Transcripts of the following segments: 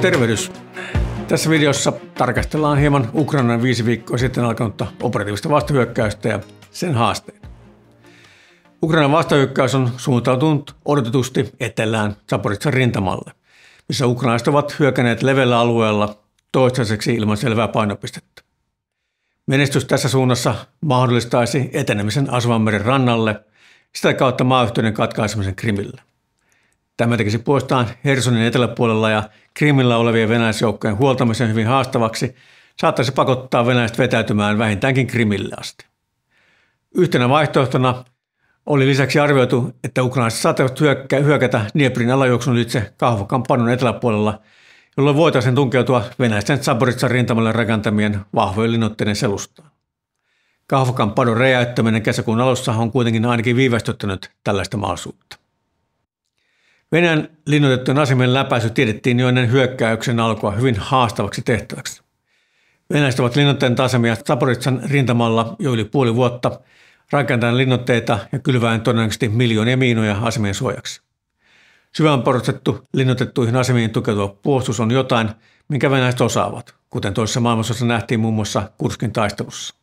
Tervehdys! Tässä videossa tarkastellaan hieman Ukrainan viisi viikkoa sitten alkanutta operatiivista vastahyökkäystä ja sen haasteita. Ukrainan vastahyökkäys on suuntautunut odotetusti etelään Zaporitsan rintamalle, missä ukrainaiset ovat hyökänneet levellä alueella toistaiseksi ilman selvää painopistettä. Menestys tässä suunnassa mahdollistaisi etenemisen Asvanmeren rannalle, sitä kautta maayhteyden katkaisemisen Krimille. Tämä tekisi puolestaan Hersonin eteläpuolella ja Krimillä olevien venäläisjoukkojen huoltamisen hyvin haastavaksi, saattaisi pakottaa venäläiset vetäytymään vähintäänkin Krimille asti. Yhtenä vaihtoehtona oli lisäksi arvioitu, että ukrainalaiset saattavat hyökätä Dnieprin alajuoksun ylitse kahvokampanon eteläpuolella, jolloin voitaisiin tunkeutua venäläisten Saboritsan rintamalle rakentamien vahvojen linnoitteiden selustaan. Kahvokampanon räjäyttäminen kesäkuun alussa on kuitenkin ainakin viivästyttänyt tällaista mahdollisuutta. Venäjän linnoitettujen asemien läpäisy tiedettiin jo ennen hyökkäyksen alkua hyvin haastavaksi tehtäväksi. Venäläiset ovat linnoittaneet asemia Saporitsan rintamalla jo yli puoli vuotta, rakentaen linnoitteita ja kylväen todennäköisesti miljoonia miinoja asemien suojaksi. Syvään porostettu linnoitettuihin asemiin tukeutuva puolustus on jotain, minkä venäläiset osaavat, kuten toisessa maailmassa nähtiin muun muassa Kurskin taistelussa.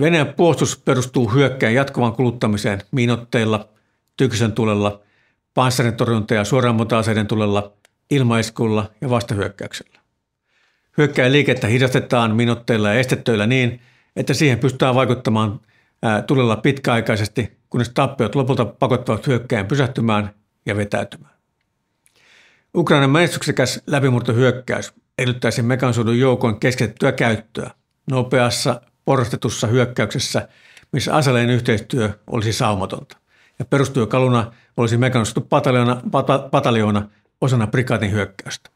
Venäjän puolustus perustuu hyökkäin jatkuvaan kuluttamiseen miinotteilla, tykisen tulella – panssarintorjunta- ja suoraammunta-aseiden tulella, ilmaiskulla ja vastahyökkäyksellä. Hyökkäin liikettä hidastetaan minuutteilla ja estettöillä niin, että siihen pystytään vaikuttamaan tulella pitkäaikaisesti, kunnes tappiot lopulta pakottavat hyökkäin pysähtymään ja vetäytymään. Ukrainan menestyksekäs läpimurtohyökkäys edellyttäisi mekansuudun joukon keskitettyä käyttöä nopeassa, porrastetussa hyökkäyksessä, missä aseleen yhteistyö olisi saumatonta ja perustyökaluna – olisi mekanistettu pataljona, pata, pataljona osana prikaatin hyökkäystä.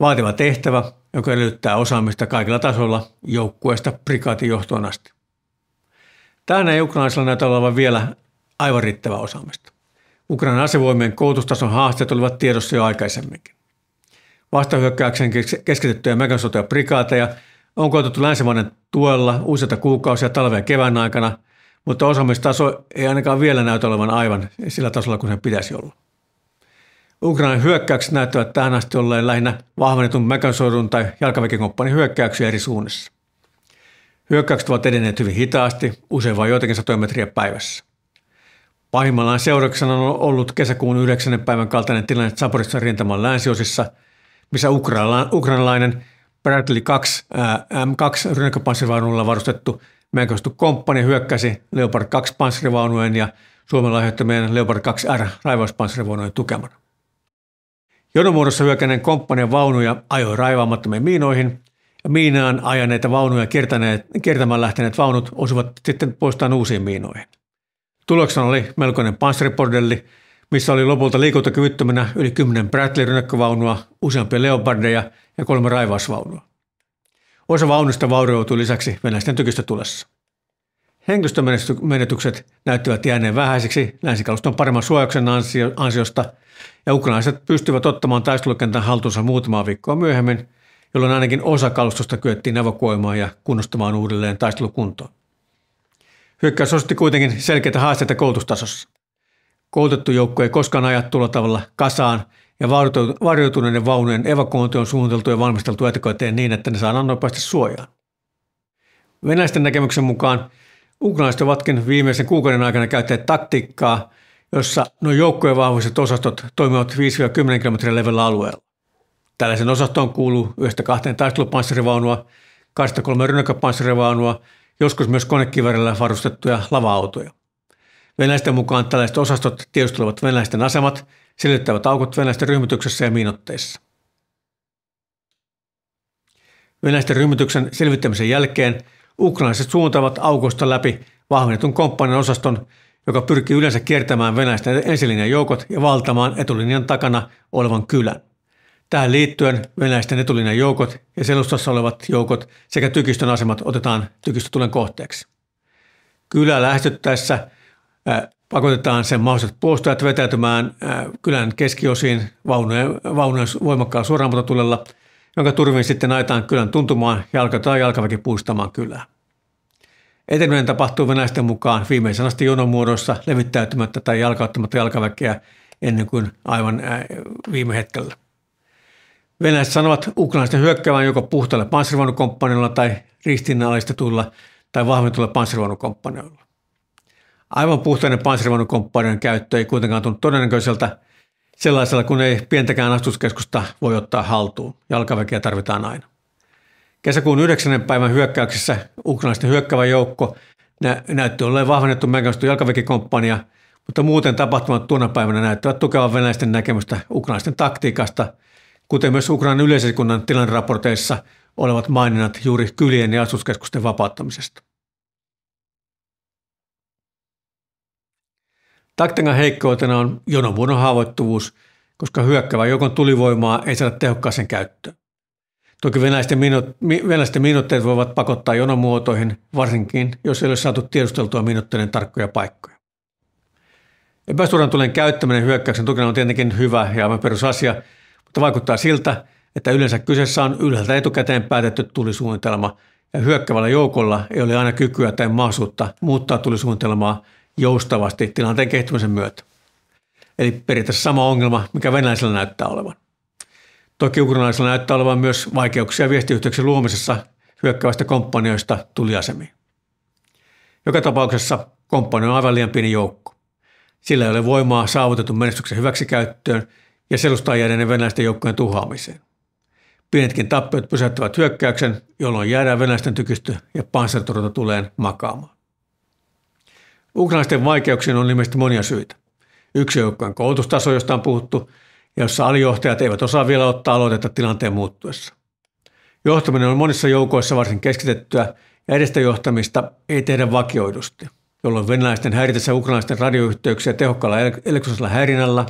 Vaativa tehtävä, joka edellyttää osaamista kaikilla tasolla joukkueesta prikaatin johtoon asti. Tähän ei ukrainalaisilla näytä olevan vielä aivan riittävää osaamista. Ukrainan asevoimien koulutustason haasteet olivat tiedossa jo aikaisemminkin. Vastahyökkäyksen keskitettyjä megasotoja prikaateja on koetettu länsimainen tuella useita kuukausia talven kevään aikana – mutta osaamistaso ei ainakaan vielä näytä olevan aivan sillä tasolla kuin sen pitäisi olla. Ukrainan hyökkäykset näyttävät tähän asti olleen lähinnä vahvennetun mäkösoidun tai jalkaväkikomppanin hyökkäyksiä eri suunnissa. Hyökkäykset ovat edenneet hyvin hitaasti, usein vain joitakin satoja metriä päivässä. Pahimmallaan seurauksena on ollut kesäkuun 9. päivän kaltainen tilanne Zaporissa rintaman länsiosissa, missä ukrainalainen Bradley 2 M2 rynnäköpanssivaunulla varustettu Mänkästu komppani hyökkäsi Leopard 2 panssarivaunujen ja Suomen lahjoittamien Leopard 2R raivauspanssarivaunujen tukemana. Jonomuodossa hyökänneen komppanien vaunuja ajoi raivaamattomiin miinoihin ja miinaan ajaneita vaunuja kiertäneet, kiertämään lähteneet vaunut osuvat sitten poistaan uusiin miinoihin. Tuloksena oli melkoinen panssaripordelli, missä oli lopulta liikuntakyvyttömänä yli 10 Bradley-rynnäkkövaunua, useampia leopardeja ja kolme raivausvaunua. Osa vaunusta vaurioitui lisäksi venäläisten tykistä tulessa. Henkilöstömenetykset näyttävät jääneen vähäiseksi länsikaluston paremman suojauksen ansiosta, ja ukrainaiset pystyvät ottamaan taistelukentän haltuunsa muutamaa viikkoa myöhemmin, jolloin ainakin osa kalustosta kyettiin evakuoimaan ja kunnostamaan uudelleen taistelukuntoon. Hyökkäys osti kuitenkin selkeitä haasteita koulutustasossa. Koulutettu joukko ei koskaan ajattulla tavalla kasaan ja varjoituneiden vaunujen evakuointi on suunniteltu ja valmisteltu etukäteen niin, että ne saadaan nopeasti suojaan. Venäläisten näkemyksen mukaan ukrainalaiset ovatkin viimeisen kuukauden aikana käyttäneet taktiikkaa, jossa nuo joukkojen vahvuiset osastot toimivat 5-10 kilometrin levellä alueella. Tällaisen osastoon kuuluu yhdestä kahteen taistelupanssarivaunua, kahdesta kolme rynnäkköpanssarivaunua, joskus myös konekivärillä varustettuja lava-autoja. Venäläisten mukaan tällaiset osastot tiedustelevat venäläisten asemat – selittävät aukot venäläisten ryhmityksessä ja miinotteissa. Venäläisten ryhmityksen selvittämisen jälkeen ukrainalaiset suuntaavat aukosta läpi vahvennetun komppanin osaston, joka pyrkii yleensä kiertämään venäläisten ensilinjan joukot ja valtamaan etulinjan takana olevan kylän. Tähän liittyen venäläisten etulinjan joukot ja selustassa olevat joukot sekä tykistön asemat otetaan tykistötulen kohteeksi. Kylää lähestyttäessä pakotetaan sen mahdolliset puolustajat vetäytymään äh, kylän keskiosiin vaunujen, vaunujen voimakkaan suoraanpototulella, jonka turvin sitten aitaan kylän tuntumaan ja alkataan jalkaväki puistamaan kylää. Eteneminen tapahtuu venäisten mukaan viimeisen asti jonomuodoissa levittäytymättä tai jalkauttamatta jalkaväkeä ennen kuin aivan äh, viime hetkellä. Venäläiset sanovat ukrainaisten hyökkäävän joko puhtaalle panssarivaunukomppanilla tai ristinnallistetulla tai vahventulla panssarivaunukomppanilla. Aivan puhtainen panssarivaunukomppanion käyttö ei kuitenkaan tunnu todennäköiseltä sellaisella, kun ei pientäkään astuskeskusta voi ottaa haltuun. Jalkaväkeä tarvitaan aina. Kesäkuun 9. päivän hyökkäyksessä ukrainalaisten hyökkävä joukko nä- näytti olleen vahvennettu mekanistu jalkaväkikomppania, mutta muuten tapahtumat tuona päivänä näyttävät tukevan venäläisten näkemystä ukrainalaisten taktiikasta, kuten myös Ukrainan yleisökunnan tilanraporteissa olevat maininnat juuri kylien ja asuskeskusten vapauttamisesta. Taktengan heikkoutena on jonomuodon haavoittuvuus, koska hyökkävä joukon tulivoimaa ei saada tehokkaaseen käyttöön. Toki venäläisten, mi- venäläisten minotteet voivat pakottaa jonomuotoihin, varsinkin jos ei ole saatu tiedusteltua minotteiden tarkkoja paikkoja. Epäsuorantulen käyttäminen hyökkäyksen tukena on tietenkin hyvä ja aivan perusasia, mutta vaikuttaa siltä, että yleensä kyseessä on ylhäältä etukäteen päätetty tulisuunnitelma ja hyökkävällä joukolla ei ole aina kykyä tai mahdollisuutta muuttaa tulisuunnitelmaa – joustavasti tilanteen kehittymisen myötä. Eli periaatteessa sama ongelma, mikä venäläisellä näyttää olevan. Toki ukrainalaisilla näyttää olevan myös vaikeuksia viestiyhteyksien luomisessa hyökkäävästä komppanioista tuliasemiin. Joka tapauksessa komppani on aivan liian pieni joukko. Sillä ei ole voimaa saavutetun menestyksen hyväksikäyttöön ja jääneiden venäläisten joukkojen tuhoamiseen. Pienetkin tappiot pysäyttävät hyökkäyksen, jolloin jäädään venäläisten tykistö ja panssarittorjunta tulee makaamaan. Ukrainaisten vaikeuksiin on ilmeisesti monia syitä. Yksi joukkojen koulutustaso, josta on puhuttu, ja jossa alijohtajat eivät osaa vielä ottaa aloitetta tilanteen muuttuessa. Johtaminen on monissa joukoissa varsin keskitettyä ja edestä johtamista ei tehdä vakioidusti, jolloin venäläisten häiritessä ukrainaisten radioyhteyksiä tehokkaalla elektronisella häirinnällä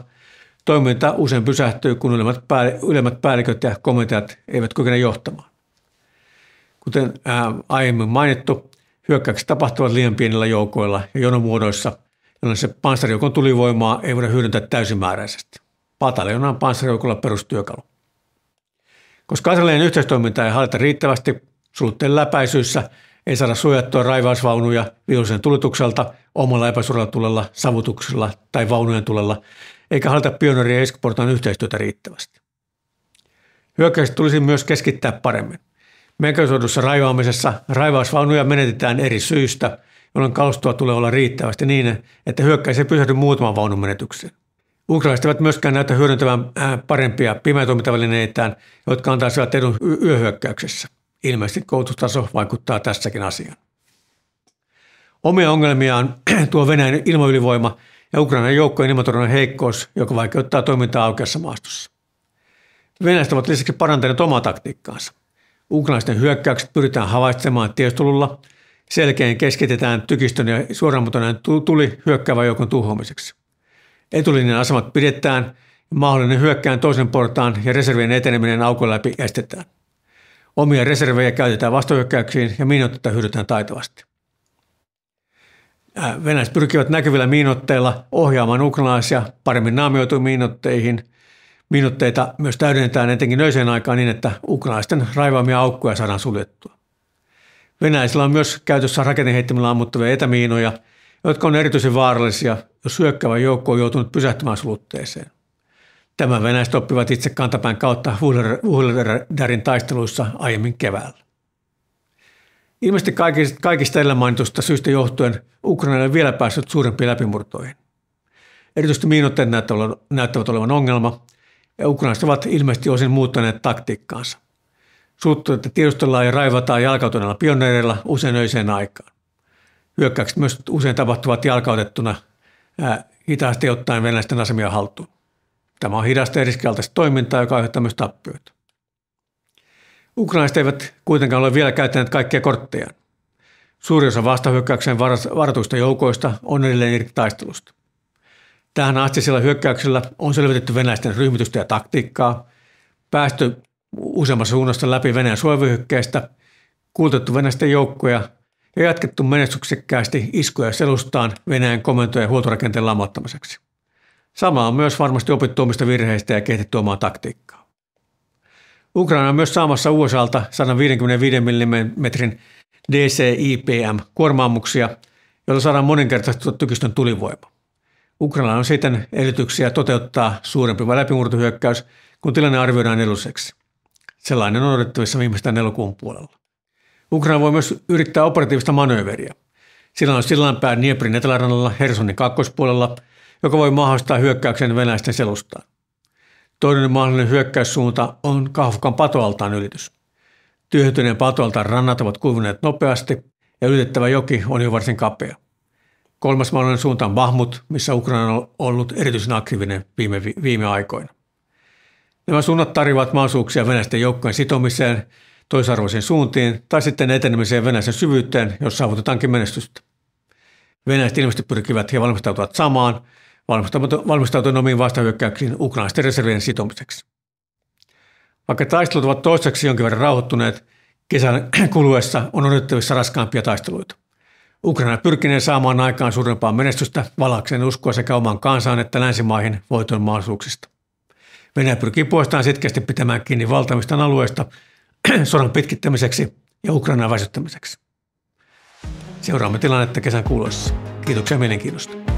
toiminta usein pysähtyy, kun ylemmät, pää, ylemmät päälliköt ja komentajat eivät kykene johtamaan. Kuten ää, aiemmin mainittu, Hyökkäykset tapahtuvat liian pienillä joukoilla ja jonomuodoissa, jolloin se panssarijoukon tulivoimaa ei voida hyödyntää täysimääräisesti. Pataljona on panssarijoukolla perustyökalu. Koska aseleen yhteistoiminta ei hallita riittävästi, sulutteen läpäisyissä ei saada suojattua raivausvaunuja vihollisen tulitukselta, omalla epäsuoralla tulella, savutuksella tai vaunujen tulella, eikä hallita pioneeri- ja yhteistyötä riittävästi. Hyökkäykset tulisi myös keskittää paremmin. Mekasodussa raivaamisessa raivausvaunuja menetetään eri syistä, jolloin kalustoa tulee olla riittävästi niin, että hyökkäys ei pysähdy muutaman vaunun menetykseen. Ukrainalaiset eivät myöskään näytä hyödyntävän äh, parempia pimeätoimintavälineitään, jotka antaisivat edun yöhyökkäyksessä. Ilmeisesti koulutustaso vaikuttaa tässäkin asiaan. Omia ongelmiaan tuo Venäjän ilmaylivoima ja Ukrainan joukkojen ilmatorjunnan heikkous, joka vaikeuttaa toimintaa aukeassa maastossa. Venäjät ovat lisäksi parantaneet omaa taktiikkaansa. Ukrainaisten hyökkäykset pyritään havaitsemaan tiestolulla. Selkeän keskitetään tykistön ja suoramutoinen tuli hyökkäävän joukon tuhoamiseksi. Etulinjan asemat pidetään mahdollinen hyökkään toisen portaan ja reservien eteneminen aukon läpi estetään. Omia reservejä käytetään vastahyökkäyksiin ja miinoitetta hyödytään taitavasti. Venäläiset pyrkivät näkyvillä miinotteilla ohjaamaan ukrainalaisia paremmin naamioituihin miinotteihin Minuutteita myös täydennetään etenkin öiseen aikaan niin, että ukrainaisten raivaamia aukkoja saadaan suljettua. Venäisillä on myös käytössä rakenneheittimillä ammuttavia etämiinoja, jotka on erityisen vaarallisia, jos hyökkäävä joukko on joutunut pysähtymään sulutteeseen. Tämä venäiset oppivat itse kantapään kautta Huhledarin taisteluissa aiemmin keväällä. Ilmeisesti kaikista, kaikista edellä mainitusta syystä johtuen Ukraina ei vielä päässyt suurempiin läpimurtoihin. Erityisesti miinotteet näyttävät olevan ongelma, ja ukrainalaiset ovat ilmeisesti osin muuttaneet taktiikkaansa. että tiedustellaan ja raivataan jalkautuneilla pioneereilla usein öiseen aikaan. Hyökkäykset myös usein tapahtuvat jalkautettuna ää, hitaasti ottaen venäläisten asemia haltuun. Tämä on hidasta ja riskialtaista toimintaa, joka aiheuttaa myös tappioita. Ukrainaiset eivät kuitenkaan ole vielä käyttäneet kaikkia korttejaan. Suuri osa vastahyökkäyksen varatuista joukoista on edelleen irti taistelusta. Tähän astisilla hyökkäyksellä on selvitetty venäläisten ryhmitystä ja taktiikkaa, päästy useammassa suunnassa läpi Venäjän suojavyöhykkeestä, kuultettu venäläisten joukkoja ja jatkettu menestyksekkäästi iskuja selustaan Venäjän komentojen huoltorakenteen lamauttamiseksi. Sama on myös varmasti opittu omista virheistä ja kehitetty omaa taktiikkaa. Ukraina on myös saamassa USAlta 155 mm DCIPM-kuormaamuksia, joilla saadaan moninkertaistettua tykistön tulivoimaa. Ukraina on siten edellytyksiä toteuttaa suurempi läpimurtohyökkäys, kun tilanne arvioidaan edulliseksi. Sellainen on odotettavissa viimeistään elokuun puolella. Ukraina voi myös yrittää operatiivista manööveriä. Sillä on sillanpää Dnieprin etelärannalla Hersonin kakkospuolella, joka voi mahdollistaa hyökkäyksen venäläisten selustaan. Toinen mahdollinen hyökkäyssuunta on Kahvukan patoaltaan ylitys. Tyhjentyneen patoaltaan rannat ovat kuivuneet nopeasti ja ylitettävä joki on jo varsin kapea. Kolmas mahdollinen suunta on Bahmut, missä Ukraina on ollut erityisen aktiivinen viime, viime aikoina. Nämä suunnat tarjoavat mahdollisuuksia venäläisten joukkojen sitomiseen toisarvoisiin suuntiin tai sitten etenemiseen venäläisen syvyyteen, jos saavutetaankin menestystä. Venäläiset ilmeisesti pyrkivät ja valmistautuvat samaan, valmistautuen omiin vastahyökkäyksiin ukrainaisten reservien sitomiseksi. Vaikka taistelut ovat toistaiseksi jonkin verran rauhoittuneet, kesän kuluessa on odotettavissa raskaampia taisteluita. Ukraina pyrkinee saamaan aikaan suurempaa menestystä valakseen uskoa sekä oman kansaan että länsimaihin voiton mahdollisuuksista. Venäjä pyrkii puolestaan sitkeästi pitämään kiinni valtamista alueista sodan pitkittämiseksi ja Ukrainaa väsyttämiseksi. Seuraamme tilannetta kesän kuulossa. Kiitoksia mielenkiinnosta.